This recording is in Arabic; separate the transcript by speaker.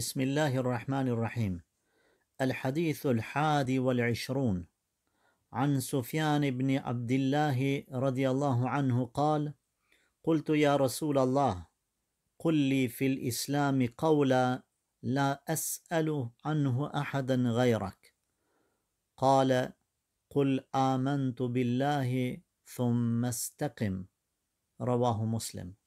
Speaker 1: بسم الله الرحمن الرحيم الحديث الحادي والعشرون عن سفيان بن عبد الله رضي الله عنه قال قلت يا رسول الله قل لي في الاسلام قولا لا اسال عنه احدا غيرك قال قل امنت بالله ثم استقم رواه مسلم